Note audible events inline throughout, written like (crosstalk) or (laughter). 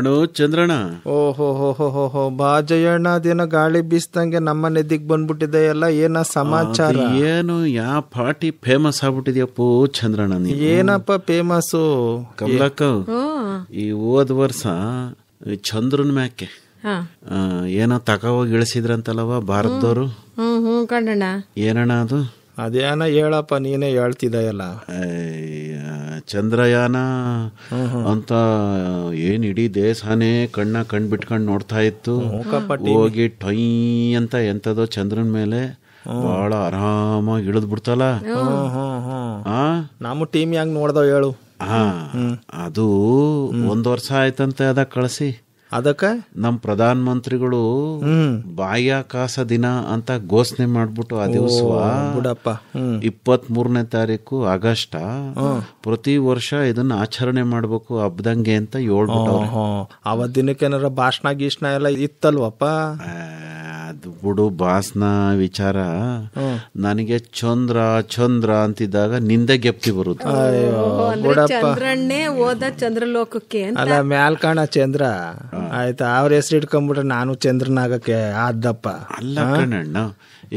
ಅಣು ಚಂದ್ರಣ್ಣ ಓಹೋ ಹೋ ಹೋ ಹೋ ಹೋ ಅದೇನೋ ಗಾಳಿ ಬೀಸ್ದಂಗೆ ನಮ್ಮ ನೆದ್ದಿಗೆ ಬಂದ್ಬಿಟ್ಟಿದೆ ಎಲ್ಲ ಏನ ಸಮಾಚಾರ ಏನು ಯಾ ಪಾರ್ಟಿ ಫೇಮಸ್ ಆಗ್ಬಿಟ್ಟಿದ್ಯಪ್ಪ ಚಂದ್ರಣ್ಣ ಏನಪ್ಪ ಫೇಮಸ್ ಕಮಲಕ್ಕ ಈ ಹೋದ ವರ್ಷ ಚಂದ್ರನ್ ಮ್ಯಾಕೆ ಏನೋ ತಕ ಹೋಗಿ ಇಳಿಸಿದ್ರಂತಲ್ಲವ ಭಾರತದವರು ಏನಣ್ಣ ಅದು ಅದೇನ ಹೇಳಪ್ಪ ನೀನೇ ಹೇಳ್ತಿದ್ದೆಯಲ್ಲ ಚಂದ್ರಯಾನ ಅಂತ ಏನು ಇಡೀ ದೇಶನೇ ಕಣ್ಣ ಕಣ್ ಬಿಟ್ಕೊಂಡು ನೋಡ್ತಾ ಇತ್ತು ಹೋಗಿ ಟೊಯ್ ಅಂತ ಎಂಥದೋ ಚಂದ್ರನ ಮೇಲೆ ಬಹಳ ಆರಾಮಾಗಿ ಇಳಿದ್ ಬಿಡ್ತಲ್ಲ ನಮ್ಮ ಟೀಮ್ ಹೆಂಗ್ ನೋಡ್ದವ್ ಹೇಳು ಹ ಅದು ಒಂದ್ ವರ್ಷ ಆಯ್ತಂತ ಅದ ಕಳಿಸಿ ಅದಕ್ಕೆ ನಮ್ಮ ಪ್ರಧಾನ ಮಂತ್ರಿಗಳು ಬಾಹ್ಯಾಕಾಶ ದಿನ ಅಂತ ಘೋಷಣೆ ಮಾಡ್ಬಿಟ್ಟು ಆ ದಿವಸ ಇಪ್ಪತ್ತ್ ಮೂರನೇ ತಾರೀಕು ಆಗಸ್ಟ್ ಪ್ರತಿ ವರ್ಷ ಇದನ್ನ ಆಚರಣೆ ಮಾಡ್ಬೇಕು ಹಬ್ಬದಂಗೆ ಅಂತ ಹೇಳ್ಬಿಟ್ಟು ಅವತ್ತಿನಕ್ಕೆ ಏನಾರ ಭಾಷಣ ಗೀಷಣ ಎಲ್ಲ ಇತ್ತಲ್ವಪ್ಪ ಬುಡು ಬಾಸ್ನ ವಿಚಾರ ನನಗೆ ಚಂದ್ರ ಚಂದ್ರ ಅಂತಿದ್ದಾಗ ನಿಂದೆ ಗೆಪ್ತಿ ಬರುತ್ತೆ ಓದ ಚಂದ್ರಲೋಕಕ್ಕೆ ಅಲ್ಲ ಮ್ಯಾಲ್ ಕಾಣ ಚಂದ್ರ ಆಯ್ತಾ ಅವ್ರ ಹೆಸರು ಇಟ್ಕೊಂಡ್ಬಿಟ್ರೆ ನಾನು ಚಂದ್ರನಾಗಕ್ಕೆ ಆದ್ದಪ್ಪ ಅಲ್ಲ ಕಣ್ಣಣ್ಣ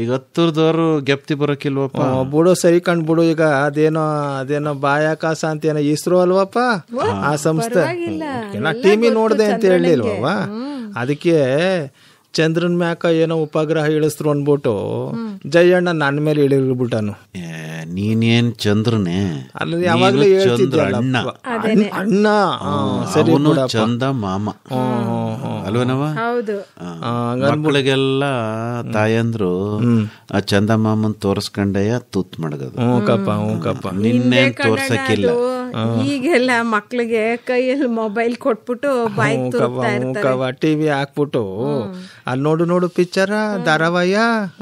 ಈಗ ಹತ್ತಿರದವರು ಗೆಪ್ತಿ ಬರೋಕಿಲ್ವಪ್ಪ ಬುಡು ಸರಿ ಕಂಡು ಬಿಡು ಈಗ ಅದೇನೋ ಅದೇನೋ ಬಾಹ್ಯಾಕಾಶ ಅಂತ ಏನೋ ಇಸ್ರೋ ಅಲ್ವಪ್ಪ ಆ ಸಂಸ್ಥೆ ನಾ ಟಿವಿ ನೋಡ್ದೆ ಅಂತ ಹೇಳಿಲ್ವವ ಅದಕ್ಕೆ ಚಂದ್ರನ್ ಮ್ಯಾಕ ಏನೋ ಉಪಗ್ರಹ ಇಳಿಸ್ರು ಅನ್ಬಿಟ್ಟು ಜಯಣ್ಣ ನನ್ನ ಮೇಲೆ ಇಳಿರ್ಬಿಟ್ಟನು ನೀನೇನ್ ಚಂದ್ರನೇ ಅಲ್ಲಿ ಯಾವಾಗ್ಲೂ ಹೇಳ್ತಿದ್ರಣ್ಣ ಅಣ್ಣ ಸರಿ ಚಂದ ಮಾಮ ಅಲ್ವೇನವ ಮಕ್ಕಳಿಗೆಲ್ಲ ತಾಯಂದ್ರು ಆ ಚಂದ ಮಾಮನ್ ತೋರ್ಸ್ಕೊಂಡೆಯ ತೂತ್ ಮಡಗದು ನಿನ್ನೆ ತೋರ್ಸಕ್ಕಿಲ್ಲ ಈಗೆಲ್ಲ ಮಕ್ಳಿಗೆ ಕೈಯಲ್ಲಿ ಮೊಬೈಲ್ ಕೊಟ್ಬಿಟ್ಟು ಬೈಕ್ ಟಿವಿ ಹಾಕ್ಬಿಟ್ಟು ಅಲ್ಲಿ ನೋಡು ನೋಡು ಪಿಕ್ಚರ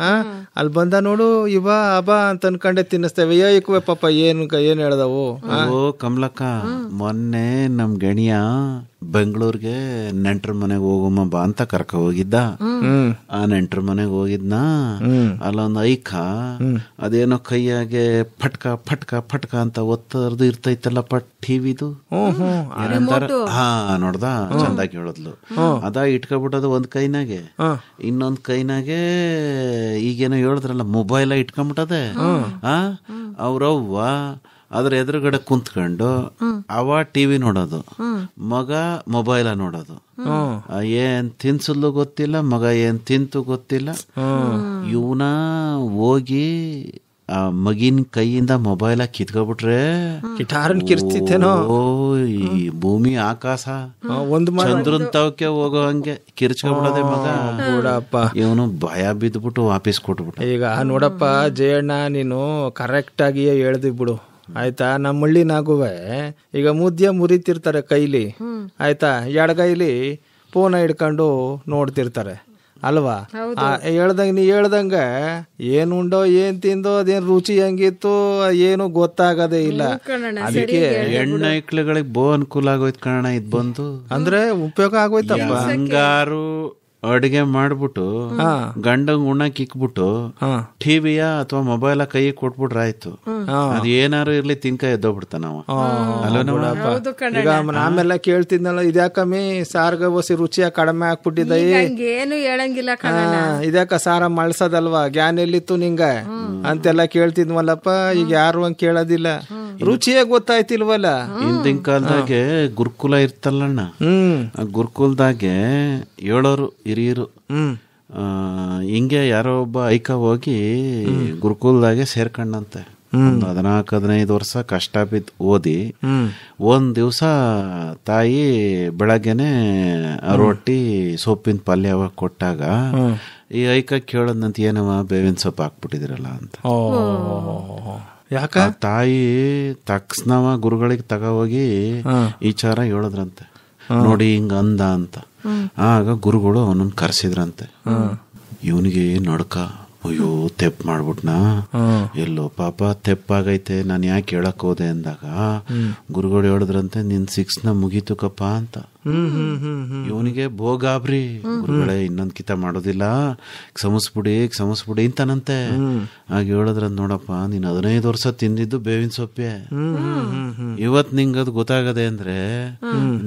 ಆ ಅಲ್ಲಿ ಬಂದ ನೋಡು ಇವ ಅಬ ಅಂತ ಅನ್ಕೊಂಡೆ ತಿನ್ನಿಸ್ತೇವೆ ಏಕ್ವೆ ಪಾಪ ಏನು ಏನ್ ಹೇಳ್ದವು ಓ ಕಮಲಕ್ಕ ಮೊನ್ನೆ ನಮ್ ಗೆಣಿಯ ಬೆಂಗಳೂರಿಗೆ ನೆಂಟ್ರ ಮನೆಗೆ ಹೋಗಮ್ಮ ಬಾ ಅಂತ ಕರ್ಕ ಹೋಗಿದ್ದ ಆ ನೆಂಟ್ರ ಮನೆಗೆ ಹೋಗಿದ್ನ ಅಲ್ಲೊಂದು ಐಕ ಅದೇನೋ ಕೈಯಾಗೆ ಫಟ್ಕ ಫಟ್ಕ ಫಟ್ಕ ಅಂತ ಒತ್ತರ್ದು ಇರ್ತೈತಲ್ಲ ಪಟ್ ಟಿವಿದು ಹಾ ನೋಡ್ದ ಚಂದಾಗಿ ಹೇಳದ್ಲು ಅದ ಇಟ್ಕೊಬಿಟ್ಟದ ಒಂದ್ ಕೈನಾಗೆ ಇನ್ನೊಂದ್ ಕೈನಾಗೆ ಈಗೇನೋ ಹೇಳಿದ್ರಲ್ಲ ಮೊಬೈಲ ಇಟ್ಕೊಂಬಿಟ್ಟದೆ ಆ ಅವ್ರವ್ವ ಅದ್ರ ಎದುರುಗಡೆ ಕುಂತ್ಕೊಂಡು ಅವ ಟಿವಿ ನೋಡೋದು ಮಗ ಮೊಬೈಲ ನೋಡೋದು ಏನ್ ತಿನ್ಸಲು ಗೊತ್ತಿಲ್ಲ ಮಗ ಏನ್ ತಿಂತು ಗೊತ್ತಿಲ್ಲ ಇವನ ಹೋಗಿ ಆ ಮಗಿನ ಕೈಯಿಂದ ಮೊಬೈಲ ಕಿತ್ಕೊಬಿಟ್ರೆ ಓ ಈ ಭೂಮಿ ಆಕಾಶ ಒಂದು ಚಂದ್ರನ್ ತವಕ್ಕೆ ಹೋಗೋ ಹಂಗೆ ಕಿರ್ಚ್ಕೊಂಡ್ಬಿಡೋದೆ ಮಗ ನೋಡಪ್ಪ ಇವನು ಭಯ ಬಿದ್ಬಿಟ್ಟು ವಾಪಸ್ ಕೊಟ್ಬಿಟ್ಟು ಈಗ ನೋಡಪ್ಪ ಜಯಣ್ಣ ನೀನು ಕರೆಕ್ಟ್ ಆಗಿ ಹೇಳ್ದಿ ಬಿಡು ಆಯ್ತಾ ನಮ್ಮ ಹಳ್ಳಿನಾಗುವೆ ಈಗ ಮುದ್ದೆ ಮುರಿತಿರ್ತಾರೆ ಕೈಲಿ ಆಯ್ತಾ ಎಡಗೈಲಿ ಫೋನ ಹಿಡ್ಕೊಂಡು ನೋಡ್ತಿರ್ತಾರೆ ಅಲ್ವಾ ಹೇಳ್ದಂಗ ನೀ ಹೇಳ್ದಂಗ ಏನು ಉಂಡೋ ಏನ್ ತಿಂದೋ ಅದೇನ್ ರುಚಿ ಹೆಂಗಿತ್ತು ಏನು ಗೊತ್ತಾಗದೇ ಇಲ್ಲ ಅದಕ್ಕೆ ಹೆಣ್ಣೈಕ್ಳುಗಳಿಗೆ ಬೋ ಅನುಕೂಲ ಆಗೋಯ್ತು ಕಾರಣ ಇದ್ ಬಂದು ಅಂದ್ರೆ ಉಪಯೋಗ ಆಗೋಯ್ತಪ್ಪ ಹಂಗಾರು ಅಡುಗೆ ಮಾಡ್ಬಿಟ್ಟು ಗಂಡಂಗ್ ಉಣ್ಣಕ್ ಇಕ್ಬಿಟ್ಟು ಟಿವಿಯ ಅಥವಾ ಮೊಬೈಲ್ ಕೈ ಕೊಟ್ಬಿಟ್ರ ಆಯ್ತು ಏನಾರು ಇರ್ಲಿ ತಿನ್ಕ ಎದ್ದೋಗ್ಬಿಡ್ತಾನವ ಕೇಳ್ತಿದ್ನಲ್ಲ ಇದ್ಯಾಕಮ್ಮಿ ಸಾರ್ಗ ಬಸಿ ರುಚಿಯ ಕಡಿಮೆ ಹಾಕ್ಬಿಟ್ಟಿದ ಏನು ಹೇಳಂಗಿಲ್ಲ ಇದ್ಯಾಕ ಸಾರ ಮಳ್ಸದಲ್ವಾ ಗ್ಯಾನ್ ಎಲ್ಲಿತ್ತು ನಿಂಗ ಅಂತೆಲ್ಲ ಕೇಳ್ತಿದ್ವಲ್ಲಪ್ಪ ಈಗ ಯಾರು ಹಂಗ್ ಕೇಳೋದಿಲ್ಲ ರುಚಿಯೇ ಗೊತ್ತಾಯ್ತಿಲ್ವಲ್ಲ ಹಿಂದಿನ ಕಾಲದಾಗೆ ಗುರುಕುಲ ಇರ್ತಲ್ಲಣ್ಣ ಗುರುಕುಲದಾಗೆ ಏಳೋರು ಹಿರಿಯರು ಹಿಂಗೆ ಯಾರೋ ಒಬ್ಬ ಐಕ ಹೋಗಿ ಗುರುಕುಲ್ದಾಗೆ ಸೇರ್ಕೊಂಡಂತೆ ಹದಿನಾಲ್ಕು ಹದಿನೈದು ವರ್ಷ ಕಷ್ಟ ಬಿದ್ದು ಓದಿ ಒಂದ್ ದಿವಸ ತಾಯಿ ಬೆಳಗ್ಗೆನೆ ರೊಟ್ಟಿ ಸೊಪ್ಪಿನ ಪಲ್ಯ ಕೊಟ್ಟಾಗ ಈ ಐಕ ಕೇಳದಂತ ಏನವ ಬೇವಿನ ಸೊಪ್ಪು ಹಾಕ್ಬಿಟ್ಟಿದಿರಲ್ಲ ಅಂತ ಯಾಕ ತಾಯಿ ತಕ್ಷಣವ ಗುರುಗಳಿಗೆ ತಗೋಗಿ ಹೋಗಿ ಈಚಾರ ಹೇಳಿದ್ರಂತೆ ನೋಡಿ ಹಿಂಗ ಅಂದ ಅಂತ ಆಗ ಗುರುಗಳು ಅವನನ್ನು ಕರೆಸಿದ್ರಂತೆ ಇವನಿಗೆ ನಡ್ಕ ಅಯ್ಯೋ ತೆಪ್ ಮಾಡ್ಬಿಟ್ನಾ ಎಲ್ಲೋ ಪಾಪ ತೆಪ್ಪಾಗೈತೆ ನಾನು ಯಾಕೆ ಹೇಳಕ್ ಹೋದೆ ಅಂದಾಗ ಗುರುಗಳು ಹೇಳಿದ್ರಂತೆ ನಿನ್ ಸಿಕ್ಸ್ನ ಮುಗೀತು ಕಪ್ಪ ಅಂತ ಇವನಿಗೆ ಭೋಗಾಬ್ರಿ ಗುರುಗಳೇ ಇನ್ನೊಂದ್ ಕಿತ ಮಾಡೋದಿಲ್ಲ ಕ್ಷಮಿಸ್ಬಿಡಿ ಕ್ಷಮಿಸ್ಬಿಡಿ ಇಂತನಂತೆ ಹಾಗೆ ಹೇಳಿದ್ರ ನೋಡಪ್ಪ ನೀನ್ ಹದಿನೈದು ವರ್ಷ ತಿಂದಿದ್ದು ಬೇವಿನ ಸೊಪ್ಪೆ ಇವತ್ ನಿಂಗದ್ ಗೊತ್ತಾಗದೆ ಅಂದ್ರೆ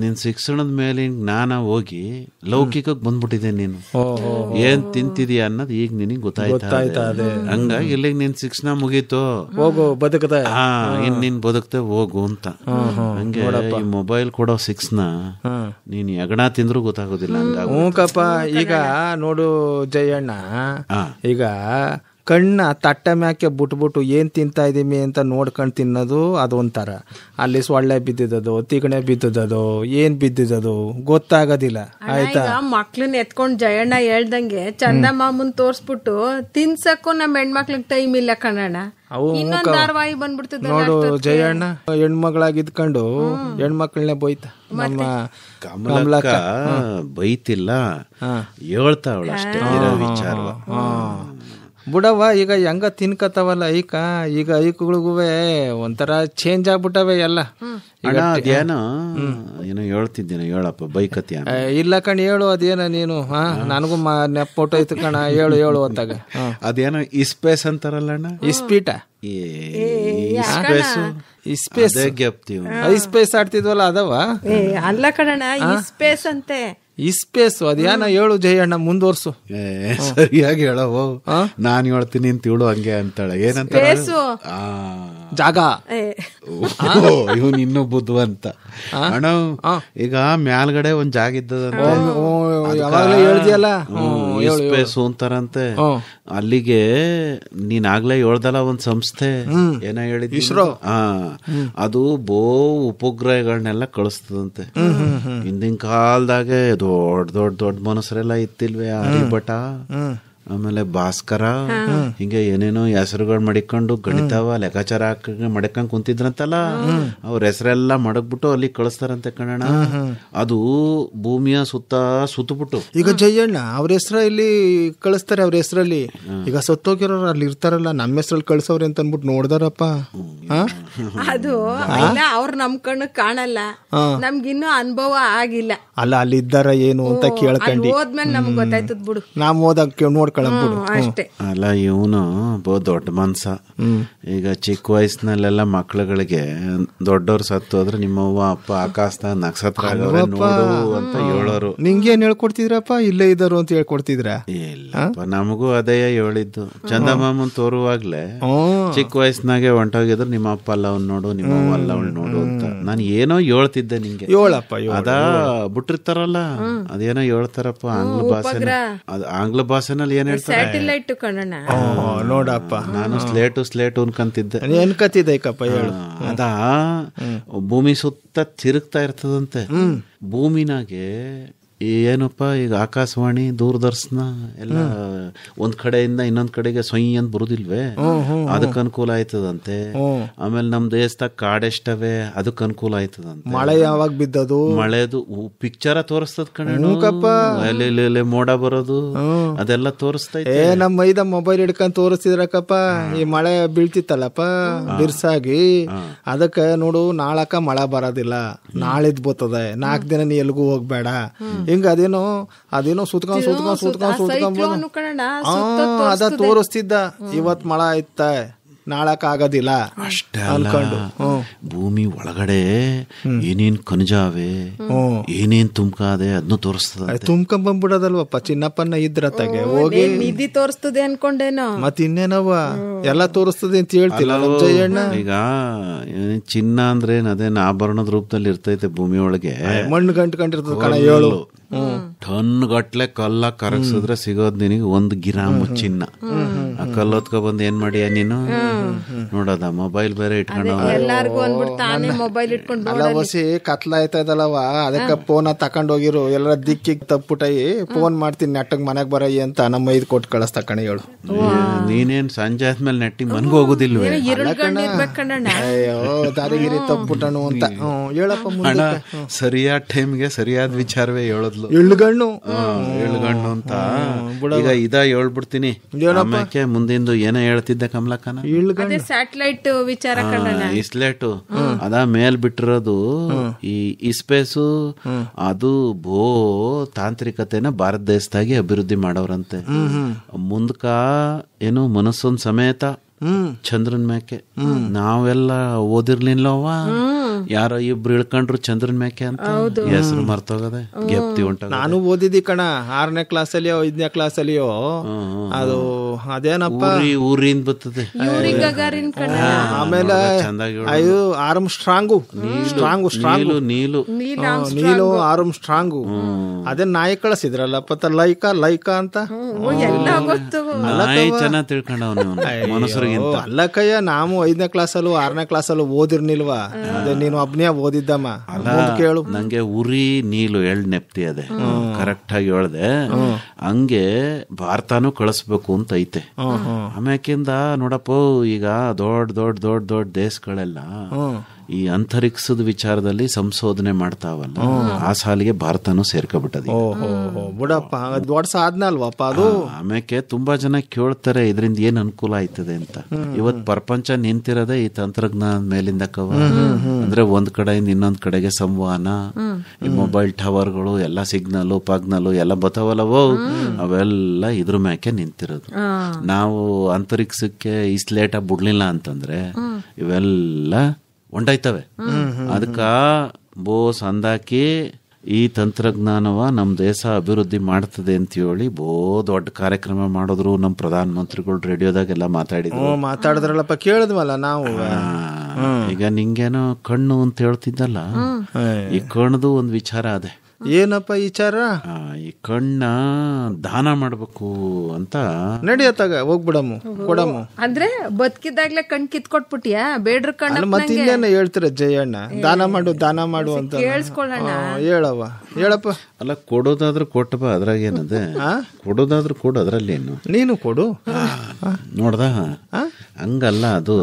ನಿನ್ ಶಿಕ್ಷಣದ ಮೇಲೆ ಜ್ಞಾನ ಹೋಗಿ ಲೌಕಿಕಕ್ಕೆ ಬಂದ್ಬಿಟ್ಟಿದೆ ನೀನು ಏನ್ ತಿಂತಿದ್ಯಾ ಅನ್ನೋದು ಈಗ ನಿನಗ್ ಗೊತ್ತಾಯ್ತಾ ಹಂಗಾಗಿ ಇಲ್ಲಿ ನಿನ್ ಶಿಕ್ಷಣ ಮುಗೀತು ಹೋಗು ಹಾ ಇನ್ ನೀನ್ ಬದುಕ್ತೆ ಹೋಗು ಅಂತ ಹಂಗೆ ಮೊಬೈಲ್ ಕೊಡೋ ಶಿಕ್ಷಣ ನೀನು ಹೆಗಣ ತಿಂದ್ರು ಗೊತ್ತಾಗೋದಿಲ್ಲ ಹ್ಞೂ ಕಪ್ಪ ಈಗ ನೋಡು ಜಯಣ್ಣ ಈಗ ಕಣ್ಣ ತಟ್ಟೆ ಮ್ಯಾಕೆ ಬಿಟ್ಬಿಟ್ಟು ಏನು ತಿಂತಾ ಇದ್ದೀವಿ ಅಂತ ನೋಡ್ಕೊಂಡು ತಿನ್ನೋದು ಅದೊಂಥರ ಅಲ್ಲಿ ಸೊಳ್ಳೆ ಬಿದ್ದಿದ್ದದು ತಿಗಣೆ ಬಿದ್ದಿದ್ದದು ಏನು ಬಿದ್ದಿದ್ದದು ಗೊತ್ತಾಗೋದಿಲ್ಲ ಆಯ್ತಾ ಮಕ್ಳನ್ನ ಎತ್ಕೊಂಡು ಜಯಣ್ಣ ಹೇಳ್ದಂಗೆ ಚಂದ ಮಾಮೂನ್ ತೋರ್ಸ್ಬಿಟ್ಟು ತಿನ್ಸಕ್ಕೂ ನಮ್ಮ ಹೆಣ್ಮಕ್ಳಿಗೆ ಟೈಮ್ ಇಲ್ಲ ಕಣಣ್ಣ ನೋಡು ಜಯಣ್ಣ ಹೆಣ್ಮಗಳಾಗಿದ್ಕೊಂಡು ಹೆಣ್ಮಕ್ಳನ್ನ ಬೈತ ನಮ್ಮ ಕಮಲಕ್ಕ ಬೈತಿಲ್ಲ ಹೇಳ್ತಾವಳ ಅಷ್ಟೇ ವಿಚಾರ ಬಿಡವ ಈಗ ಹೆಂಗ ತಿನ್ಕತ್ತವಲ್ಲ ಐಕ ಈಗ ಐಕಗಳಿಗೂ ಒಂಥರ ಚೇಂಜ್ ಆಗ್ಬಿಟ್ಟವೆ ಎಲ್ಲ ಏನೋ ಹೇಳ್ತಿದ್ದೇನೆ ಹೇಳಪ್ಪ ಬೈಕ್ ಇಲ್ಲ ಕಣ್ ಹೇಳು ಅದೇನ ನೀನು ಹಾ ನನಗೂ ನೆಪ್ಪೋಟೋ ಇತ್ತು ಕಣ ಹೇಳು ಹೇಳು ಅಂತಾಗ ಅದೇನೋ ಇಸ್ಪೇಸ್ ಅಂತಾರಲ್ಲ ಅಣ್ಣ ಇಸ್ಪೀಟ ಇಸ್ಪೇಸ್ ಐಸ್ಪೇಸ್ ಆಡ್ತಿದ್ವಲ್ಲ ಅದವ ಅಲ್ಲ ಕಣಣ್ಣ ಇಸ್ಪೇಸ್ ಅಂತೆ ಇಸ್ಪೇಸು ಅದೇನ ಹೇಳು ಜಯಣ್ಣ ಮುಂದುವರ್ಸು ಸರಿಯಾಗಿ ಹೇಳೋ ನಾನು ಹೇಳ್ತೀನಿ ಅಂತ ಹೇಳು ಹಂಗೆ ಅಂತಾಳೆ ಏನಂತ ಜಾಗ ಇವನ್ ಇನ್ನು ಬುದ್ಧವಂತ ಅಂತ ಅಣ್ಣ ಈಗ ಮ್ಯಾಲ್ಗಡೆ ಒಂದ್ ಜಾಗ ಇದ್ದದಂತೆ ಅಂತಾರಂತೆ ಅಲ್ಲಿಗೆ ನೀನ್ ಆಗ್ಲೇ ಹೇಳ್ದಲ್ಲ ಒಂದ್ ಸಂಸ್ಥೆ ಏನ ಹೇಳಿದ್ ಇಸ್ರೋ ಅದು ಬೋ ಉಪಗ್ರಹಗಳನ್ನೆಲ್ಲ ಕಳಿಸ್ತದಂತೆ ಹಿಂದಿನ ಕಾಲದಾಗೆ ದೊಡ್ಡ ದೊಡ್ಡ ದೊಡ್ಡ ಮನಸ್ಸರೆಲ್ಲ ಇತ್ತಿಲ್ವೇ ಹ್ಮ್ ಆಮೇಲೆ ಭಾಸ್ಕರ ಹಿಂಗೆ ಏನೇನೋ ಹೆಸರುಗಳು ಮಡಿಕೊಂಡು ಗಣಿತವ ಲೆಕ್ಕಾಚಾರ ಹಾಕಿ ಕುಂತಿದ್ರಂತಲ್ಲ ಅವ್ರ ಹೆಸರೆಲ್ಲ ಮಡಗ್ಬಿಟ್ಟು ಅಲ್ಲಿ ಕಳಿಸ್ತಾರಂತೆ ಕಣಣ್ಣ ಅದು ಭೂಮಿಯ ಸುತ್ತ ಸುತ್ತಬಿಟ್ಟು ಈಗ ಜಯಣ್ಣ ಅವ್ರ ಹೆಸರ ಇಲ್ಲಿ ಕಳಿಸ್ತಾರೆ ಅವ್ರ ಹೆಸರಲ್ಲಿ ಈಗ ಸತ್ತೋಗಿರೋರು ಅಲ್ಲಿ ಇರ್ತಾರಲ್ಲ ನಮ್ಮ ಹೆಸರಲ್ಲಿ ಕಳಿಸೋರಿ ಅಂತ ಅನ್ಬಿಟ್ಟು ನೋಡ್ದಾರಪ್ಪ ಅದು ಅವ್ರ ನಮ್ ಕಣ್ಣು ಕಾಣಲ್ಲ ನಮ್ಗಿನ್ನೂ ಅನುಭವ ಆಗಿಲ್ಲ ಅಲ್ಲ ಅಲ್ಲಿ ಇದ್ದಾರ ಏನು ಅಂತ ಕೇಳ್ಕೊಂಡು ಹೋದ್ಮೇಲೆ ನಮ್ಗೆ ಗೊತ್ತಾಯ್ತದ್ ಬಿಡು ನಾವು ಹೋದಾಗ ನೋಡ್ಕೊಂಡು ಅಲ್ಲ ಇವನು ಬಹು ದೊಡ್ಡ ಮನ್ಸ ಈಗ ಚಿಕ್ಕ ವಯಸ್ಸಿನಲ್ಲೆಲ್ಲ ಮಕ್ಳುಗಳಿಗೆ ದೊಡ್ಡವ್ರು ಸತ್ತು ಹೋದ್ರೆ ನಿಮ್ಮವ್ವ ಅಪ್ಪ ಆಕಾಶದ ನಕ್ಷತ್ರ ಅಂತ ಹೇಳೋರು ನಿಂಗೆ ಇಲ್ಲೇ ಇದ್ದಾರು ಅಂತ ಹೇಳ್ಕೊಡ್ತಿದ್ರ ಇಲ್ಲಪ್ಪ ನಮಗೂ ಅದೇ ಹೇಳಿದ್ದು ಚಂದಮಾಮನ್ ತೋರುವಾಗ್ಲೇ ಚಿಕ್ಕ ವಯಸ್ಸಿನಾಗೆ ಹೊಂಟೋಗಿದ್ರು ನಿಮ್ಮ ಅಪ್ಪ ಅಲ್ಲ ಅವ್ನು ನೋಡು ನಿಮ್ಮ ಅವ್ವ ಅಲ್ಲ ನೋಡು ಅಂತ ನಾನು ಏನೋ ಹೇಳ್ತಿದ್ದೆ ನಿಂಗೆ ಹೇಳಪ್ಪ ಅದ ಬಿಟ್ಟಿರ್ತಾರಲ್ಲ ಅದೇನೋ ಹೇಳ್ತಾರಪ್ಪ ಆಂಗ್ಲ ಭಾಷೆ ಆಂಗ್ಲ ಭಾಷೆನಲ್ಲಿ ಸ್ಯಾಟಲೈಟ್ ನೋಡಪ್ಪ ನಾನು ಸ್ಲೇಟು ಸ್ಲೇಟು ಅನ್ಕಂತಿದ್ದೆ ಅನ್ಕತಿದ್ದೆ ಕಪ್ಪ ಹೇಳು ಅದ ಭೂಮಿ ಸುತ್ತ ತಿರುಗ್ತಾ ಇರ್ತದಂತೆ ಭೂಮಿನಾಗೆ ಏನಪ್ಪ ಈಗ ಆಕಾಶವಾಣಿ ದೂರದರ್ಶನ ಎಲ್ಲ ಒಂದ್ ಕಡೆಯಿಂದ ಇನ್ನೊಂದ್ ಕಡೆಗೆ ಸೊಯ್ ಅಂತ ಬರುದಿಲ್ವೇ ಅದಕ್ಕೆ ಅನುಕೂಲ ಆಯ್ತದಂತೆ ಆಮೇಲೆ ನಮ್ ದೇಶದಾಗ ಕಾಡೆಷ್ಟವೆ ಅದಕ್ಕೆ ಅನುಕೂಲ ಆಯ್ತದಂತೆ ಮಳೆ ಯಾವಾಗ ಬಿದ್ದದು ಮಳೆದು ಪಿಕ್ಚರ ತೋರಿಸ್ತದ ಕಣಪ್ಪ ಮೋಡ ಬರೋದು ಅದೆಲ್ಲ ತೋರಿಸ್ತೈತೆ ನಮ್ ಮೈದ ಮೊಬೈಲ್ ಹಿಡ್ಕೊಂಡ್ ತೋರಿಸ್ತಿದ್ರಕ್ಕಪ್ಪ ಈ ಮಳೆ ಬೀಳ್ತಿತ್ತಲ್ಲಪ್ಪ ಬಿರ್ಸಾಗಿ ಅದಕ್ಕೆ ನೋಡು ನಾಳಕ ಮಳೆ ಬರೋದಿಲ್ಲ ನಾಳಿದ್ ಬರ್ತದೆ ನಾಲ್ಕು ದಿನ ನೀ ಎಲ್ಗೂ ಹೋಗ್ಬೇಡ ಹಿಂಗ ಅದೇನೋ ಅದೇನೋ ಸುತ್ಕೊಂಡ್ ಸುತ್ಕೊಂಡ್ ಸುತ್ಕೊಂಡ್ ಸುತ್ಕೊಂಡ್ ಅದ ತೋರಿಸ್ತಿದ್ದ ಇವತ್ ಮಳ ಆಯ್ತ ನಾಳಕ್ ಆಗೋದಿಲ್ಲ ಅಷ್ಟೇ ಅನ್ಕೊಂಡು ಭೂಮಿ ಒಳಗಡೆ ಏನೇನ್ ಖನಿಜಾವೆ ಏನೇನ್ ತುಂಬ್ಕಾದೆ ಅದನ್ನ ತೋರಿಸ್ತದ ತುಂಬ್ಕೊಂಡ್ ಬಂದ್ಬಿಡೋದಲ್ವಪ್ಪ ಚಿನ್ನಪ್ಪನ ತಗೆ ಹೋಗಿ ನಿಧಿ ತೋರಿಸ್ತದೆ ಅನ್ಕೊಂಡೇನೋ ಮತ್ ಇನ್ನೇನವ್ವ ಎಲ್ಲ ತೋರಿಸ್ತದೆ ಅಂತ ಹೇಳ್ತಿಲ್ಲ ಈಗ ಚಿನ್ನ ಅಂದ್ರೆ ಅದೇನ್ ಆಭರಣದ ರೂಪದಲ್ಲಿ ಇರ್ತೈತೆ ಭೂಮಿ ಒಳಗೆ ಮಣ್ಣು ಗಂಟು ಕಂಡಿರ್ತದ ಕಣ ಹೇಳು ಟನ್ ಗಟ್ಲೆ ಕಲ್ಲ ಕರಗಿಸಿದ್ರೆ ಸಿಗೋದ್ ನಿನಗೆ ಒಂದು ಗಿರಾಮು ಚಿನ್ನ ಆ ಕಲ್ಲು ಹೊತ್ಕೊ ಏನ್ ಮಾಡಿಯ ನೀನು ನೋಡೋದ ಮೊಬೈಲ್ ಬೇರೆ ಇಟ್ಕೊಂಡು ಕತ್ಲ ಕತ್ಲ ಅದಕ್ಕೆ ಫೋನ್ ತಕೊಂಡ್ ಹೋಗಿರು ಎಲ್ಲರ ದಿಕ್ಕಿಗೆ ತಪ್ಪುಟೈ ಫೋನ್ ಮಾಡ್ತೀನಿ ನೆಟ್ಟಗ್ ಮನೆಗ್ ಬರೈ ಅಂತ ನಮ್ಮ ಐದು ಕೊಟ್ಟು ಕಳಿಸ್ತಾ ಹೇಳು ನೀನೇನ್ ಸಂಜೆ ಆದ್ಮೇಲೆ ನೆಟ್ಟಿ ಮನ್ಗ ಹೋಗುದಿಲ್ವೇ ಅಯ್ಯೋ ದಾರಿಗಿರಿ ತಪ್ಪುಟನು ಅಂತ ಹೇಳಪ್ಪ ಸರಿಯಾದ ಟೈಮ್ಗೆ ಸರಿಯಾದ ವಿಚಾರವೇ ಹೇಳೋದ್ ಮೊದ್ಲು ಎಳ್ಳುಗಣ್ಣು ಎಳ್ಳುಗಣ್ಣು ಅಂತ ಈಗ ಇದ ಹೇಳ್ಬಿಡ್ತೀನಿ ಮುಂದಿಂದು ಏನೋ ಹೇಳ್ತಿದ್ದೆ ಕಮಲಕ್ಕನ ಸ್ಯಾಟಲೈಟ್ ವಿಚಾರ ಇಸ್ಲೇಟು ಅದ ಮೇಲ್ ಬಿಟ್ಟಿರೋದು ಈ ಇಸ್ಪೇಸು ಅದು ಭೋ ತಾಂತ್ರಿಕತೆನ ಭಾರತ ದೇಶದಾಗಿ ಅಭಿವೃದ್ಧಿ ಮಾಡೋರಂತೆ ಮುಂದಕ ಏನು ಮನಸ್ಸೊಂದ್ ಸಮೇತ ಚಂದ್ರನ್ ಮೇಕೆ ನಾವೆಲ್ಲ ಓದಿರ್ಲಿಲ್ಲವಾ ಯಾರ ಇಬ್ರು ಇಳ್ಕೊಂಡ್ರು ಚಂದ್ರನ್ ಮ್ಯಾಕೆ ಅಂತ ಹೆಸರು ಮರ್ತೋಗದೆ ಗೆಪ್ತಿ ಉಂಟ ನಾನು ಓದಿದ್ದಿ ಕಣ ಆರನೇ ಕ್ಲಾಸ್ ಅಲ್ಲಿಯೋ ಐದನೇ ಕ್ಲಾಸ್ ಅಲ್ಲಿಯೋ ಅದು ಅದೇನಪ್ಪ ಊರಿಂದ ಬರ್ತದೆ ಆಮೇಲೆ arm arm strong strong strong ನೀಲು ನೀಲು ಆರ್ಮ್ ಸ್ಟ್ರಾಂಗು ಅದೇ ನಾಯಿ ಕಳಿಸಿದ್ರಲ್ಲ ಪತ್ತ ಲೈಕ ಲೈಕ ಅಂತ ಚೆನ್ನಾಗಿ ತಿಳ್ಕೊಂಡವನು ಅಲ್ಲಕಯ್ಯ ನಾವು ಐದನೇ ಅಲ್ಲೂ ಆರನೇ ಅಲ್ಲೂ ಓದಿರ್ನಿಲ್ವಾ ಅದೇ ನೀನು ಒಬ್ನೇ ಓದಿದ್ದಮ್ಮ ಕೇಳು ನಂಗೆ ಉರಿ ನೀಲು ಎಳ್ ನೆಪ್ತಿ ಅದೇ ಕರೆಕ್ಟ್ ಆಗಿ ಹೇಳ್ದೆ ಹಂಗೆ ಭಾರತಾನು ಕಳಿಸ್ಬೇಕು ಅಂತ ಐತೆ ಆಮ್ಯಾಕಿಂದ ನೋಡಪ್ಪ ಈಗ ದೊಡ್ಡ ದೊಡ್ಡ ದೊಡ್ಡ ದೊಡ್ಡ ದೇಶಗಳೆಲ್ಲ ಈ ಅಂತರಿಕ್ಷದ ವಿಚಾರದಲ್ಲಿ ಸಂಶೋಧನೆ ಮಾಡ್ತಾವಲ್ಲ ಆ ಸಾಲಿಗೆ ಭಾರತನೂ ಸೇರ್ಕೊಬಿಟ್ಟದ ಅದು ಆಮೇಲೆ ತುಂಬಾ ಜನ ಕೇಳ್ತಾರೆ ಇದರಿಂದ ಏನ್ ಅನುಕೂಲ ಆಯ್ತದೆ ಅಂತ ಇವತ್ ಪ್ರಪಂಚ ನಿಂತಿರದೆ ಈ ತಂತ್ರಜ್ಞಾನ ಮೇಲಿಂದ ಕವ ಅಂದ್ರೆ ಒಂದ್ ಕಡೆಯಿಂದ ಇನ್ನೊಂದ್ ಕಡೆಗೆ ಸಂವಹನ ಈ ಮೊಬೈಲ್ ಟವರ್ಗಳು ಎಲ್ಲಾ ಸಿಗ್ನಲ್ ಪಗ್ನಲ್ ಎಲ್ಲ ಬತಾವಲ್ಲವೋ ಅವೆಲ್ಲ ಇದ್ರ ಮ್ಯಾಕೆ ನಿಂತಿರೋದು ನಾವು ಅಂತರಿಕ್ಷಕ್ಕೆ ಇಸ್ಲೇಟ ಬಿಡ್ಲಿಲ್ಲ ಅಂತಂದ್ರೆ ಇವೆಲ್ಲ ಒಂಟಾಯ್ತವೆ ಅದಕ್ಕ ಬೋಸ್ ಅಂದಾಕಿ ಈ ತಂತ್ರಜ್ಞಾನವ ನಮ್ಮ ದೇಶ ಅಭಿವೃದ್ಧಿ ಮಾಡ್ತದೆ ಅಂತ ಹೇಳಿ ಬೋ ದೊಡ್ಡ ಕಾರ್ಯಕ್ರಮ ಮಾಡಿದ್ರು ನಮ್ಮ ಪ್ರಧಾನ ಮಂತ್ರಿಗಳು ರೇಡಿಯೋದಾಗೆಲ್ಲ ಮಾತಾಡಿದ್ರು ಮಾತಾಡಿದ್ರಲ್ಲಪ್ಪ ಕೇಳಿದ್ವಲ್ಲ ನಾವು ಈಗ ನಿಂಗೇನೋ ಕಣ್ಣು ಅಂತ ಹೇಳ್ತಿದ್ದಲ್ಲ ಈ ಕಣ್ಣದು ಒಂದು ವಿಚಾರ ಅದೇ ಏನಪ್ಪ ವಿಚಾರ ಈ ಕಣ್ಣ ದಾನ ಮಾಡ್ಬೇಕು ಅಂತ ನಡಿಯತ್ತಾಗ ಹೋಗ್ಬಿಡಮ್ಮ ಕೊಡಮ್ಮ ಅಂದ್ರೆ ಬದುಕಿದಾಗ್ಲೇ ಕಣ್ ಕಿತ್ಕೊಟ್ಬಿಟ್ಟಿಯಾ ಬೇಡ್ರ ಕಣ್ಣ ಮತ್ತೆ ಹೇಳ್ತಿರ ಹೇಳ್ತಾರೆ ಜಯಣ್ಣ ದಾನ ಮಾಡು ದಾನ ಮಾಡು ಅಂತ ಕೇಳಿಸ್ಕೊಳ್ಳೋಣ ಹೇಳವ್ವ ಹೇಳಪ್ಪ ಅಲ್ಲ ಕೊಡೋದಾದ್ರೂ ಕೊಟ್ಟಪ್ಪ ಅದ್ರಾಗ ಏನದೆ ಕೊಡೋದಾದ್ರೂ ಕೊಡು ಅದ್ರಲ್ಲಿ ಏನು ನೀನು ಕೊಡು ನೋಡ್ದ ಹಂಗಲ್ಲ ಅದು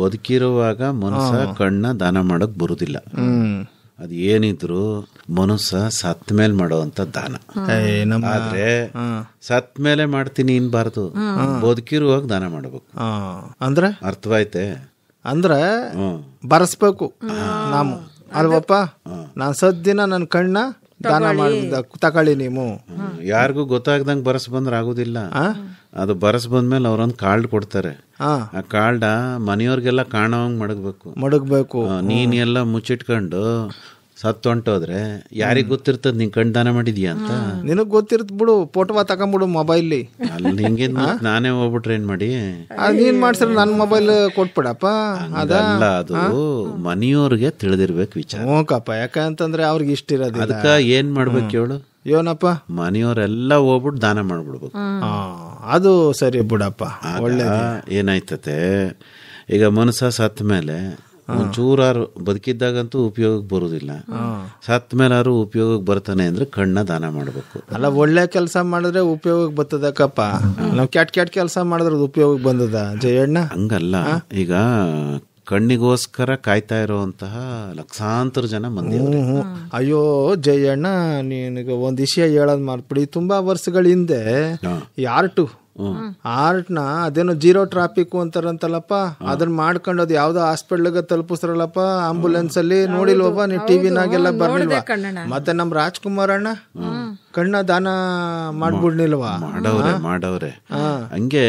ಬದುಕಿರುವಾಗ ಮನಸ್ಸ ಕಣ್ಣ ದಾನ ಮಾಡಕ್ ಬರುದಿಲ್ಲ ಅದು ಏನಿದ್ರು ಮನುಷ್ಯ ಸತ್ ಮೇಲೆ ಮಾಡುವಂತ ದಾನ ಆದ್ರೆ ಸತ್ ಮೇಲೆ ಮಾಡ್ತೀನಿ ಇನ್ಬಾರ್ದು ಬದುಕಿರುವಾಗ ದಾನ ಮಾಡ್ಬೇಕು ಅಂದ್ರೆ ಅರ್ಥವಾಯ್ತೆ ಅಂದ್ರೆ ಬರಸ್ಬೇಕು ನಾವು ಅಲ್ವಪ್ಪ ನಾನ್ ಸದ್ದಿನ ನನ್ನ ಕಣ್ಣ ದಾನ ಮಾಡ ತಕೊಳ್ಳಿ ನೀವು ಯಾರಿಗೂ ಗೊತ್ತಾಗ್ದಂಗೆ ಬರಸ್ ಬಂದ್ರೆ ಆಗೋದಿಲ್ಲ ಅದು ಬರಸ್ ಬಂದ್ಮೇಲೆ ಒಂದ್ ಕಾರ್ಡ್ ಕೊಡ್ತಾರೆ ಆ ಕಾರ್ಡ ಮನೆಯವ್ರಿಗೆಲ್ಲ ಕಾಣವಂಗ್ ಮಡಗ್ಬೇಕು ಮಡಗ್ಬೇಕು ನೀನ್ ಎಲ್ಲ ಮುಚ್ಚಿಟ್ಕೊಂಡು ಸತ್ತು ಹೊಂಟೋದ್ರೆ ಯಾರಿಗೆ ಗೊತ್ತಿರ್ತದೆ ನಿನ್ ಕಣ್ ದಾನ ಮಾಡಿದ್ಯಾ ಅಂತ ನಿನಗ್ ಗೊತ್ತಿರ್ತ ಬಿಡು ಫೋಟೋವಾ ತಗೊಂಬಿಡು ಮೊಬೈಲ್ ಅಲ್ಲಿ ನಿಂಗೆ ನಾನೇ ಹೋಗ್ಬಿಟ್ರೆ ಏನ್ ಮಾಡಿ ನೀನ್ ಮಾಡ್ಸ್ರ ನನ್ ಮೊಬೈಲ್ ಕೊಟ್ಬಿಡಪ್ಪ ಅದಲ್ಲ ಅದು ಮನೆಯವ್ರಿಗೆ ತಿಳಿದಿರ್ಬೇಕು ವಿಚಾರ ಹೋಗಪ್ಪ ಯಾಕಂತಂದ್ರೆ ಅವ್ರಿಗೆ ಇಷ್ಟ ಇರೋದು ಅದಕ್ಕ ಏನ್ ಮಾಡ್ಬೇಕು ಹೇಳು ಏನಪ್ಪ ಮನೆಯವರೆಲ್ಲ ಹೋಗ್ಬಿಟ್ಟು ದಾನ ಮಾಡ್ಬಿಡ್ಬೇಕು ಅದು ಸರಿ ಬಿಡಪ್ಪ ಒಳ್ಳೆ ಏನಾಯ್ತತೆ ಈಗ ಮನಸ್ಸ ಸತ್ತ ಮೇಲೆ ಚೂರಾರು ಬದುಕಿದ್ದಾಗಂತೂ ಉಪಯೋಗಕ್ಕೆ ಬರುವುದಿಲ್ಲ ಸತ್ ಮೇಲಾರು ಉಪಯೋಗಕ್ಕೆ ಬರ್ತಾನೆ ಅಂದ್ರೆ ಕಣ್ಣ ದಾನ ಮಾಡಬೇಕು ಅಲ್ಲ ಒಳ್ಳೆ ಕೆಲಸ ಮಾಡಿದ್ರೆ ಉಪಯೋಗಕ್ಕೆ ಬರ್ತದಕ್ಕಪ್ಪ ನಾವು ಕೆಟ್ಟ ಕ್ಯಾಟ್ ಕೆಲಸ ಮಾಡಿದ್ರೆ ಉಪಯೋಗಕ್ಕೆ ಬಂದದ ಜಯಣ್ಣ ಹಂಗಲ್ಲ ಈಗ ಕಣ್ಣಿಗೋಸ್ಕರ ಕಾಯ್ತಾ ಇರುವಂತಹ ಲಕ್ಷಾಂತರ ಜನ ಮಂದಿ ಅಯ್ಯೋ ಜಯಣ್ಣ ನೀನಗ ಒಂದ್ ವಿಷಯ ಹೇಳೋದ್ ಮಾಡ್ಬಿಡಿ ತುಂಬಾ ವರ್ಷಗಳ ಹಿಂದೆ ಯಾರ್ಟು ಆರ್ಟ್ನ ಅದೇನೋ ಜೀರೋ ಟ್ರಾಫಿಕ್ ಅಂತಾರಂತಲ್ಲಪ್ಪ ಅದನ್ನ ಮಾಡ್ಕೊಂಡು ಅದು ಯಾವ್ದೋ ಹಾಸ್ಪಿಟಲ್ ತಲುಪಿಸ್ರಲ್ಲಪ್ಪ ಆಂಬುಲೆನ್ಸ್ ಅಲ್ಲಿ ನೋಡಿಲ್ವಪ್ಪ ನೀವು ಟಿವಿನಾಗೆಲ್ಲ ಬರ್ಲಿಲ್ವಾ ಮತ್ತೆ ನಮ್ ರಾಜ್ಕುಮಾರ್ ಅಣ್ಣ ಕಣ್ಣ ದಾನ ಮಾಡ್ಬಿಡ್ನಿಲ್ವಾ ಹಂಗೆ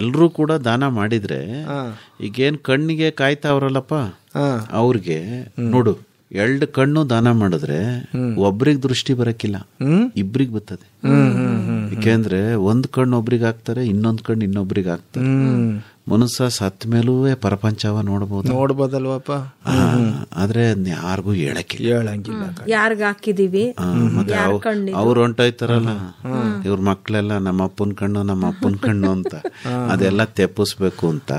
ಎಲ್ರೂ ಕೂಡ ದಾನ ಮಾಡಿದ್ರೆ ಈಗೇನ್ ಕಣ್ಣಿಗೆ ಕಾಯ್ತಾ ಕಾಯ್ತಾವ್ರಲ್ಲಪ್ಪ ಅವ್ರಿಗೆ ನೋಡು ಎರಡು ಕಣ್ಣು ದಾನ ಮಾಡಿದ್ರೆ ಒಬ್ರಿಗೆ ದೃಷ್ಟಿ ಬರಕ್ಕಿಲ್ಲ ಇಬ್ರಿಗೆ ಬರ್ತದೆ ಯಾಕೆಂದ್ರೆ ಒಂದ್ ಕಣ್ಣು ಒಬ್ರಿಗೆ ಹಾಕ್ತಾರೆ ಇನ್ನೊಂದ್ ಕಣ್ಣು ಇನ್ನೊಬ್ರಿಗೆ ಹಾಕ್ತಾರೆ ಮನುಷ್ಯ ಸತ್ ಮೇಲೂ ಪ್ರಪಂಚವ ನೋಡಬಹುದು ನೋಡ್ಬೋದಲ್ವಪ್ಪ ಆದ್ರೆ ಯಾರಿಗೂ ಹೇಳಕ್ಕಿಲ್ಲ ಯಾರಿಗ ಹಾಕಿದೀವಿ ಅವ್ರು ಹೊಂಟೋಯ್ತಾರಲ್ಲ ಇವ್ರ ಮಕ್ಳೆಲ್ಲ ನಮ್ಮ ಅಪ್ಪನ ಕಣ್ಣು ನಮ್ಮ ಅಪ್ಪನ ಕಣ್ಣು ಅಂತ ಅದೆಲ್ಲ ತೆಪ್ಪಿಸ್ಬೇಕು ಅಂತ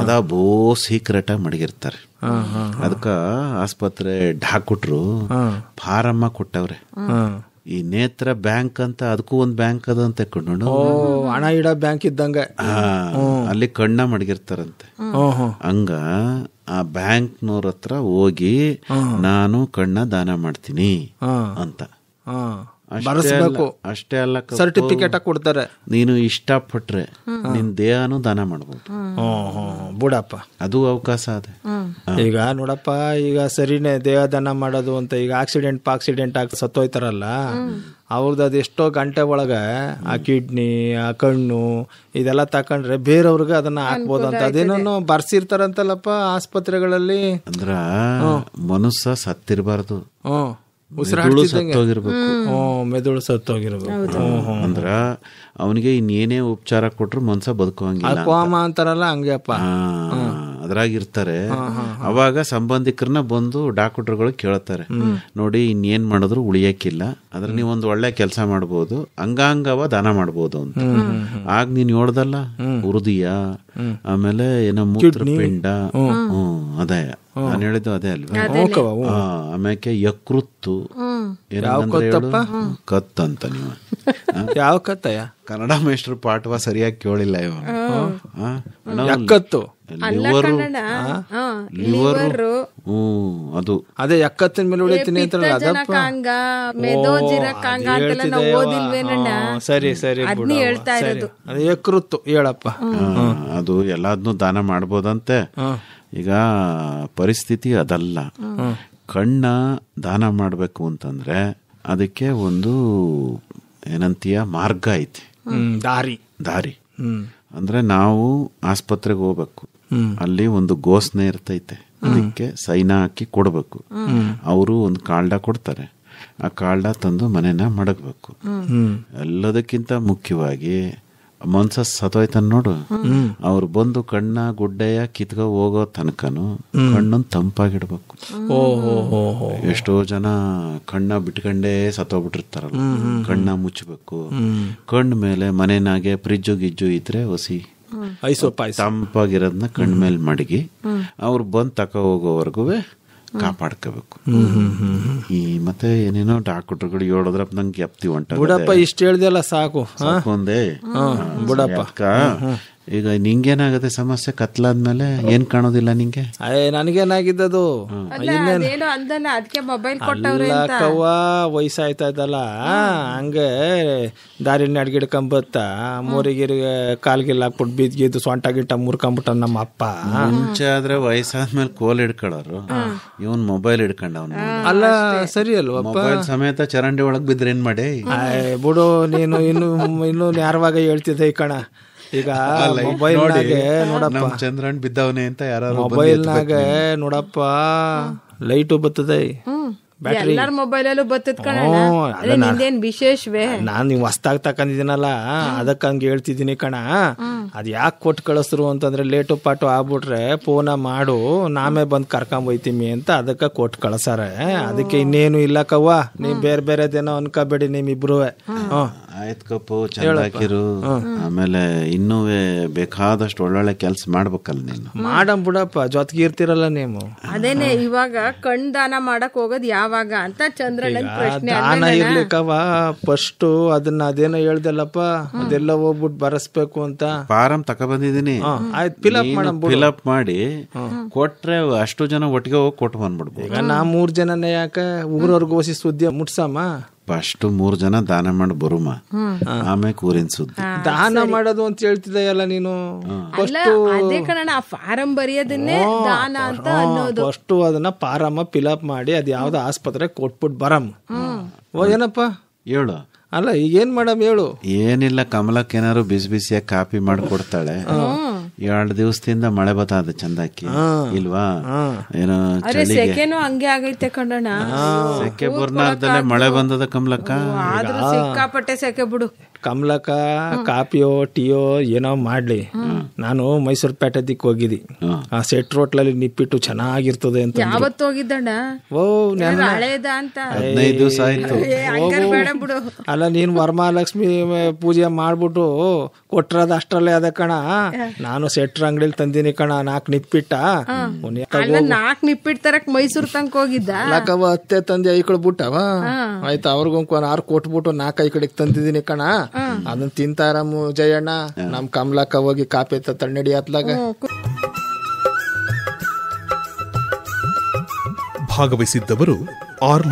ಅದ ಬೋ ಸೀಕ್ರೆಟ್ ಆಗಿ ಮಡಗಿರ್ತಾರೆ ಅದಕ್ಕ ಆಸ್ಪತ್ರೆ ಡಾಕ್ಟ್ರು ಫಾರಮ್ಮ ಕೊಟ್ಟವ್ರೆ ಈ ನೇತ್ರ ಬ್ಯಾಂಕ್ ಅಂತ ಅದಕ್ಕೂ ಒಂದು ಬ್ಯಾಂಕ್ ಅದ ಅಂತ ಕಂಡು ಹಣ ಇಡೋ ಬ್ಯಾಂಕ್ ಇದ್ದಂಗೆ ಅಲ್ಲಿ ಕಣ್ಣ ಮಡಗಿರ್ತಾರಂತೆ ಹಂಗ ಆ ಬ್ಯಾಂಕ್ನವ್ರ ಹತ್ರ ಹೋಗಿ ನಾನು ಕಣ್ಣ ದಾನ ಮಾಡ್ತೀನಿ ಅಂತ ಬಳಸಬೇಕು ಅಷ್ಟೇ ಅಲ್ಲ ಸರ್ಟಿಫಿಕೇಟ್ ಕೊಡ್ತಾರೆ ನೀನು ಇಷ್ಟಪಟ್ರೆ ನಿನ್ ದೇಹನು ದಾನ ಮಾಡಬಹುದು ಬುಡಪ್ಪ ಅದು ಅವಕಾಶ ಅದೆ ಈಗ ನೋಡಪ್ಪ ಈಗ ಸರಿನೇ ದೇಹ ದಾನ ಮಾಡೋದು ಅಂತ ಈಗ ಆಕ್ಸಿಡೆಂಟ್ ಆಕ್ಸಿಡೆಂಟ್ ಆಗಿ ಸತ್ತೋಯ್ತಾರಲ್ಲ ಅವ್ರದ್ದು ಅದು ಎಷ್ಟೋ ಗಂಟೆ ಒಳಗೆ ಆ ಕಿಡ್ನಿ ಆ ಕಣ್ಣು ಇದೆಲ್ಲ ತಕೊಂಡ್ರೆ ಬೇರೆಯವ್ರಿಗೆ ಅದನ್ನ ಹಾಕ್ಬೋದು ಅಂತ ಅದೇನೋ ಬರ್ಸಿರ್ತಾರಂತಲ್ಲಪ್ಪ ಆಸ್ಪತ್ರೆಗಳಲ್ಲಿ ಅಂದ್ರ ಮನುಷ್ಯ ಸತ್ತಿರಬಾರ್ದು ಮೆದುಳು ಸತ್ತೋಗಿರ್ಬೇಕು ಅಂದ್ರ ಅವನಿಗೆ ಇನ್ನೇನೇ ಉಪಚಾರ ಕೊಟ್ರು ಮನ್ಸ ಬದುಕೋಂಗಿಲ್ಲ ಕೋಮ ಅಂತಾರಲ್ಲ ಹಂಗೆಪ್ಪ ಅದ್ರಾಗಿರ್ತಾರೆ ಅವಾಗ ಸಂಬಂಧಿಕರನ್ನ ಬಂದು ಡಾಕ್ಟರ್ಗಳು ಕೇಳ್ತಾರೆ ನೋಡಿ ಇನ್ನೇನ್ ಮಾಡಿದ್ರು ಉಳಿಯಕ್ಕಿಲ್ಲ ನೀವು ಒಂದು ಒಳ್ಳೆ ಕೆಲಸ ಮಾಡ್ಬೋದು ಅಂಗಾಂಗವ ದಾನ ಮಾಡ್ಬೋದು ಅಂತ ಆಗ ನೀನ್ ನೋಡ್ದಲ್ಲ ಹೃದಯ ಆಮೇಲೆ ಏನೋ ಪಿಂಡ ಹ್ಮ್ ಅದೇ ನಾನು ಹೇಳಿದ್ದು ಅದೇ ಅಲ್ವಾ ಆಮ್ಯಾಕೆ ಯಕೃತ್ತು ಕತ್ ಅಂತ ನೀವು (laughs) ಯಾವ ಕತ್ತಯ್ಯ ಕನ್ನಡ ಮೇಷ್ಟ್ರ ಪಾಠವ ಸರಿಯಾಗಿ ಕೇಳಿಲ್ಲ ಇವತ್ತು ಅದು ಸರಿ ಸರಿ ಯಕೃತ್ತು ಹೇಳಪ್ಪ ಅದು ಎಲ್ಲಾದ್ನು ದಾನ ಮಾಡ್ಬೋದಂತೆ ಈಗ ಪರಿಸ್ಥಿತಿ ಅದಲ್ಲ ಕಣ್ಣ ದಾನ ಮಾಡಬೇಕು ಅಂತಂದ್ರೆ ಅದಕ್ಕೆ ಒಂದು ಏನಂತೀಯ ಮಾರ್ಗ ಐತಿ ದಾರಿ ದಾರಿ ಅಂದ್ರೆ ನಾವು ಆಸ್ಪತ್ರೆಗೆ ಹೋಗ್ಬೇಕು ಅಲ್ಲಿ ಒಂದು ಗೋಸ್ನೆ ಇರ್ತೈತೆ ಅದಕ್ಕೆ ಸೈನ ಹಾಕಿ ಕೊಡ್ಬೇಕು ಅವರು ಒಂದು ಕಾಲ್ಡ ಕೊಡ್ತಾರೆ ಆ ಕಾಲ್ಡ ತಂದು ಮನೆನ ಮಡಗಬೇಕು ಎಲ್ಲದಕ್ಕಿಂತ ಮುಖ್ಯವಾಗಿ ಮನ್ಸ ಸದೋಯ್ತಾನ ನೋಡು ಅವ್ರು ಬಂದು ಕಣ್ಣ ಗುಡ್ಡೆಯ ಕಿತ್ಕ ಹೋಗೋ ತನಕನು ಕಣ್ಣನ್ ತಂಪಾಗಿಡ್ಬೇಕು ಎಷ್ಟೋ ಜನ ಕಣ್ಣ ಬಿಟ್ಕಂಡೇ ಸತ್ತೋಗ್ಬಿಟ್ಟಿರ್ತಾರಲ್ಲ ಕಣ್ಣ ಮುಚ್ಚಬೇಕು ಕಣ್ಣ ಮೇಲೆ ಮನೆನಾಗೆ ಫ್ರಿಜ್ಜು ಗಿಜ್ಜು ಇದ್ರೆ ಹೊಸಿ ತಂಪಾಗಿರೋದನ್ನ ಮೇಲೆ ಮಡಗಿ ಅವ್ರು ಬಂದು ತಕ ಹೋಗೋವರೆಗೂ ಕಾಪಾಡ್ಕೋಬೇಕು ಈ ಮತ್ತೆ ಏನೇನೋ ಡಾಕ್ಟರ್ಗಳು ಹೇಳಿದ್ರ ನಂಗೆ ಎಪ್ತಿ ಹೊಂಟ ಬುಡಪ್ಪ ಇಷ್ಟ ಹೇಳ್ದಲ್ಲ ಸಾಕು ಒಂದೇ ಬುಡಪ್ಪ ಈಗ ಏನಾಗುತ್ತೆ ಸಮಸ್ಯೆ ಕತ್ಲಾದ್ಮೇಲೆ ಏನ್ ಕಾಣೋದಿಲ್ಲ ನಿಂಗೆ ನನಗೇನಾಗಿದ್ದದು ಕವ್ವ ವಯಸ್ಸಾಯ್ತಾ ಇದ್ದಲ್ಲ ಹಂಗೆ ದಾರಿನ ಅಡ್ಗಿಡ್ಕೊಂಬತ್ತ ಮೂರಿಗಿರಿಗೆ ಕಾಲ್ಗಿಲ್ ಹಾಕ್ಬಿಟ್ಟು ಬಿದ್ಗಿದ್ದು ಸೊಂಟ ಗಿಟ್ಟ ಮುರ್ಕೊಂಬಿಟ್ಟ ನಮ್ಮ ಅಪ್ಪ ಮುಂಚೆ ಆದ್ರೆ ವಯಸ್ಸಾದ್ಮೇಲೆ ಕೋಲ್ ಹಿಡ್ಕೊಳ್ಳೋರು ಇವನ್ ಮೊಬೈಲ್ ಹಿಡ್ಕೊಂಡವ್ನು ಅಲ್ಲ ಸರಿ ಅಲ್ವಾ ಮೊಬೈಲ್ ಸಮೇತ ಚರಂಡಿ ಒಳಗ್ ಬಿದ್ರೆ ಏನ್ ಮಾಡಿ ಬಿಡು ನೀನು ಇನ್ನು ಇನ್ನು ಯಾರವಾಗ ಹೇಳ್ತಿದ್ದೆ ಈ ಕಣ ಈಗ ಮೊಬೈಲ್ ನೋಡಪ್ಪ ಚಂದ್ರನ್ ಬಿದ್ದವನೆ ಅಂತ ಯಾರು ಮೊಬೈಲ್ ನಾಗ ನೋಡಪ್ಪ ಲೈಟು ಬತ್ತದೆ ಬ್ಯಾಟ್ರಿ ಮೊಬೈಲ್ ಅಲ್ಲೂ ಬತ್ತದ ವಿಶೇಷವೇ ನಾನು ನೀವು ಹೊಸ್ದಾಗ ತಕೊಂಡಿದ್ದೀನಲ್ಲ ಅದಕ್ಕೆ ಹಂಗೆ ಹೇಳ್ತಿದ್ದೀನಿ ಕಣ ಅದ್ ಯಾಕೆ ಕೊಟ್ಟು ಕಳಿಸ್ರು ಅಂತಂದ್ರೆ ಲೇಟು ಪಾಟು ಆಗ್ಬಿಟ್ರೆ ಫೋನ ಮಾಡು ನಾಮೇ ಬಂದ್ ಕರ್ಕೊಂಡ್ ಹೋಯ್ತೀನಿ ಅಂತ ಅದಕ್ಕೆ ಕೊಟ್ಟು ಕಳ್ಸಾರೆ ಅದಕ್ಕೆ ಇನ್ನೇನು ಇಲ್ಲ ಕವ್ವ ನೀವ್ ಬೇರೆ ಬೇರೆದೇನೋ ಅನ್ಕೋಬೇಡಿ ನಿಮ್ ಹ್ಞೂ ಹ್ಮ್ ಆಯ್ತ್ ಕಪ್ಪು ಚಂದಾಕಿರು ಆಮೇಲೆ ಇನ್ನೂ ಬೇಕಾದಷ್ಟು ಒಳ್ಳೊಳ್ಳೆ ಕೆಲ್ಸ ಮಾಡ್ಬೇಕಲ್ಲ ನೀನು ಮಾಡಂ ಬಿಡಪ್ಪ ಜೊತೆಗೆ ಇರ್ತಿರಲ್ಲ ನೀವು ಅದೇನೆ ಇವಾಗ ಕಣ್ ದಾನ ಮಾಡಕ್ ಹೋಗೋದ್ ಯಾವಾಗ ಅಂತ ಚಂದ್ರಣ್ಣನ್ ಪ್ರಶ್ನೆ ದಾನ ಇರ್ಲಿಕ್ಕವ ಫಸ್ಟ್ ಅದನ್ನ ಅದೇನೋ ಹೇಳ್ದಲ್ಲಪ್ಪ ಅದೆಲ್ಲ ಹೋಗ್ಬಿಟ್ಟು ಬರಸ್ಬೇಕು ಅಂತ ಫಾರಂ ತಕೊಬಂದಿದೀನಿ ಆಯ್ತು ಫಿಲಪ್ ಮಾಡಂ ಫಿಲಪ್ ಮಾಡಿ ಕೊಟ್ರೆ ಅಷ್ಟು ಜನ ಒಟ್ಟಿಗೆ ಹೋಗಿ ಕೊಟ್ಟು ಬಂದ್ಬಿಡ್ಬೋದು ನಾ ಮೂರ್ ಜನನೇ ಯಾಕೆ ಊರವ್ರಿಗೆ ಓಸಿ ಸುದ್ದಿ ಮುಟ್ಸಮ್ಮ ಫಸ್ಟ್ ಮೂರ್ ಜನ ದಾನ ಮಾಡಿ ಬರುಮ ಆಮೇಲೆ ಊರಿನ್ ಸುದ್ದಿ ದಾನ ಮಾಡೋದು ಅಂತ ಹೇಳ್ತಿದೆಯಲ್ಲ ನೀನು ಅದೇ ಫಸ್ಟ್ ಅದನ್ನ ಫಾರಮ್ಮ ಫಿಲಪ್ ಮಾಡಿ ಅದ್ ಯಾವ್ದು ಆಸ್ಪತ್ರೆ ಕೊಟ್ಬಿಟ್ಟು ಬರಮ್ ಓ ಏನಪ್ಪ ಹೇಳು ಅಲ್ಲ ಏನ್ ಮಾಡಮ್ ಹೇಳು ಏನಿಲ್ಲ ಕಮಲಕ್ಕೆ ಏನಾರು ಬಿಸಿ ಬಿಸಿಯಾಗಿ ಕಾಪಿ ಮಾಡಿ ಕೊಡ್ತಾಳೆ ಎರಡು ದಿವಸದಿಂದ ಮಳೆ ಬತ್ತದ ಚಂದಕ್ಕೆ ಇಲ್ವಾ ಏನೋ ಸೆಕೆನೂ ಹಂಗೆ ಆಗೈತೆ ಕಣ್ಣ ಸೆಕೆ ಪೂರ್ಣಾರ್ಧದಲ್ಲೇ ಮಳೆ ಬಂದದ ಕಮಲಕ್ಕ ಸಿಕ್ಕಾಪಟ್ಟೆ ಸೆಕೆ ಬಿಡು ಕಮಲಕ ಕಾಪಿಯೋ ಟೀಯೋ ಏನೋ ಮಾಡ್ಲಿ ನಾನು ಮೈಸೂರು ಪೇಟೆ ದಿಕ್ ಹೋಗಿದ್ದಿ ಆ ಸೆಟ್ ರೋಟ್ಲಲ್ಲಿ ನಿಪ್ಪಿಟ್ಟು ಚೆನ್ನಾಗಿರ್ತದೆ ಅಂತ ಯಾವತ್ತು ಹೋಗಿದ್ದಣ್ಣ ಓ ಅಂತ ಆಯ್ತು ಅಲ್ಲ ನೀನ್ ವರಮಹಾಲಕ್ಷ್ಮಿ ಪೂಜೆ ಮಾಡ್ಬಿಟ್ಟು ಕೊಟ್ರದ ಅಷ್ಟರಲ್ಲೇ ಅದ ಕಣ ನಾನು ಸೆಟ್ ಅಂಗಡಿಲಿ ತಂದಿನಿ ಕಣ ನಾಲ್ಕು ನಿಪ್ಪಿಟ್ಟ ನಾಕ್ ನಿಪ್ಪಿಟ್ ತರಕ್ ಮೈಸೂರ್ ತನಕ ಹೋಗಿದ್ದ ಅತ್ತೆ ತಂದೆ ಐಕಡೆ ಬಿಟ್ಟವ ಆಯ್ತು ಅವ್ರಿಗೊಂದು ಆರು ಕೊಟ್ಬಿಟ್ಟು ನಾಲ್ಕು ಐಕಡೆ ತಂದಿದ್ದೀನಿ ಕಣ ಅದನ್ನ ತಿಂತಾರ ಜಯಣ್ಣ ನಮ್ ಕಮ್ಲಾಕ ಹೋಗಿ ಕಾಪಿ ತಣ್ಣಡಿ ಆತ್ಲಾಗ ಭಾಗವಹಿಸಿದ್ದವರು ಆರ್